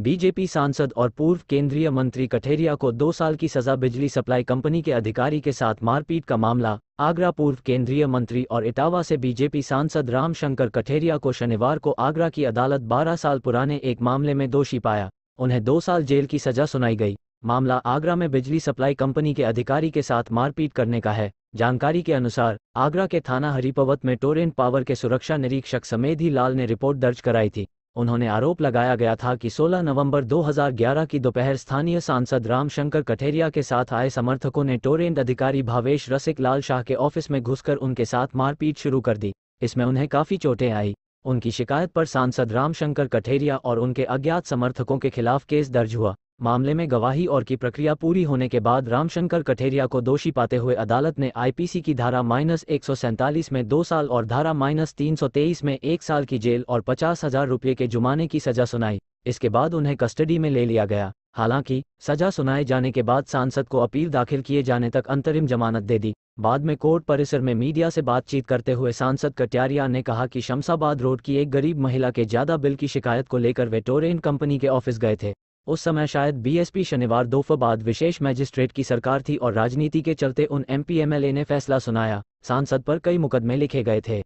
BJP सांसद और पूर्व केंद्रीय मंत्री कठेरिया को दो साल की सजा बिजली सप्लाई कंपनी के अधिकारी के साथ मारपीट का मामला आगरा पूर्व केंद्रीय मंत्री और इटावा से बीजेपी सांसद रामशंकर कठेरिया को शनिवार को आगरा की अदालत 12 साल पुराने एक मामले में दोषी पाया उन्हें दो साल जेल की सजा सुनाई गई मामला आगरा में बिजली सप्लाई कंपनी के अधिकारी के साथ मारपीट करने का है जानकारी के अनुसार आगरा के थाना हरिपवत में टोरेंट पावर के सुरक्षा निरीक्षक समेधी लाल ने रिपोर्ट दर्ज कराई थी उन्होंने आरोप लगाया गया था कि 16 नवंबर 2011 की दोपहर स्थानीय सांसद रामशंकर कठेरिया के साथ आए समर्थकों ने टोरेंट अधिकारी भावेश रसिक लाल शाह के ऑफिस में घुसकर उनके साथ मारपीट शुरू कर दी इसमें उन्हें काफ़ी चोटें आई उनकी शिकायत पर सांसद रामशंकर कठेरिया और उनके अज्ञात समर्थकों के खिलाफ केस दर्ज हुआ मामले में गवाही और की प्रक्रिया पूरी होने के बाद रामशंकर कठेरिया को दोषी पाते हुए अदालत ने आईपीसी की धारा माइनस एक में दो साल और धारा माइनस तीन में एक साल की जेल और पचास हजार रुपये के जुमाने की सजा सुनाई इसके बाद उन्हें कस्टडी में ले लिया गया हालांकि सजा सुनाए जाने के बाद सांसद को अपील दाखिल किए जाने तक अंतरिम जमानत दे दी बाद में कोर्ट परिसर में मीडिया से बातचीत करते हुए सांसद कटियारिया ने कहा कि शमशाबाद रोड की एक गरीब महिला के ज्यादा बिल की शिकायत को लेकर वे टोरेन कंपनी के ऑफिस गए थे उस समय शायद बीएसपी शनिवार दोपहर बाद विशेष मैजिस्ट्रेट की सरकार थी और राजनीति के चलते उन एमपीएमएलए ने फैसला सुनाया सांसद पर कई मुकदमे लिखे गए थे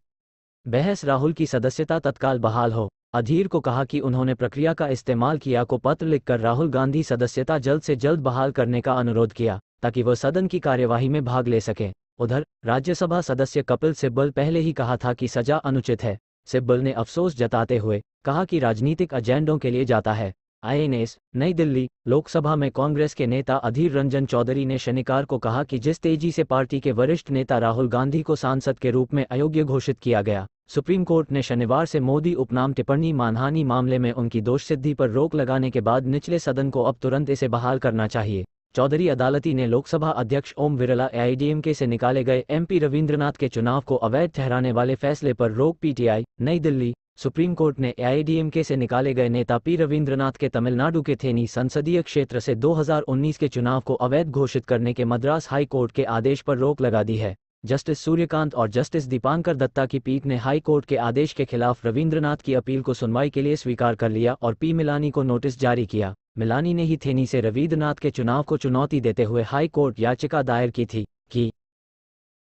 बहस राहुल की सदस्यता तत्काल बहाल हो अधीर को कहा कि उन्होंने प्रक्रिया का इस्तेमाल किया को पत्र लिखकर राहुल गांधी सदस्यता जल्द से जल्द बहाल करने का अनुरोध किया ताकि वह सदन की कार्यवाही में भाग ले सके उधर राज्यसभा सदस्य कपिल सिब्बल पहले ही कहा था कि सजा अनुचित है सिब्बल ने अफसोस जताते हुए कहा कि राजनीतिक एजेंडों के लिए जाता है आईएनएस नई दिल्ली लोकसभा में कांग्रेस के नेता अधीर रंजन चौधरी ने शनिवार को कहा कि जिस तेजी से पार्टी के वरिष्ठ नेता राहुल गांधी को सांसद के रूप में अयोग्य घोषित किया गया सुप्रीम कोर्ट ने शनिवार से मोदी उपनाम टिप्पणी मानहानि मामले में उनकी दोष सिद्धि पर रोक लगाने के बाद निचले सदन को अब तुरंत इसे बहाल करना चाहिए चौधरी अदालती ने लोकसभा अध्यक्ष ओम बिरला एआईडीएमके से निकाले गए एमपी रविंद्रनाथ के चुनाव को अवैध ठहराने वाले फैसले पर रोक पीटीआई नई दिल्ली सुप्रीम कोर्ट ने एआईडीएमके से निकाले गए नेता पी रविंद्रनाथ के तमिलनाडु के थेनी संसदीय क्षेत्र से 2019 के चुनाव को अवैध घोषित करने के मद्रास हाई कोर्ट के आदेश पर रोक लगा दी है जस्टिस सूर्यकांत और जस्टिस दीपांकर दत्ता की पीठ ने हाई कोर्ट के आदेश के खिलाफ रविंद्रनाथ की अपील को सुनवाई के लिए स्वीकार कर लिया और पी मिलानी को नोटिस जारी किया मिलानी ने ही थेनी से रविन्द्रनाथ के चुनाव को चुनौती देते हुए हाई कोर्ट याचिका दायर की थी कि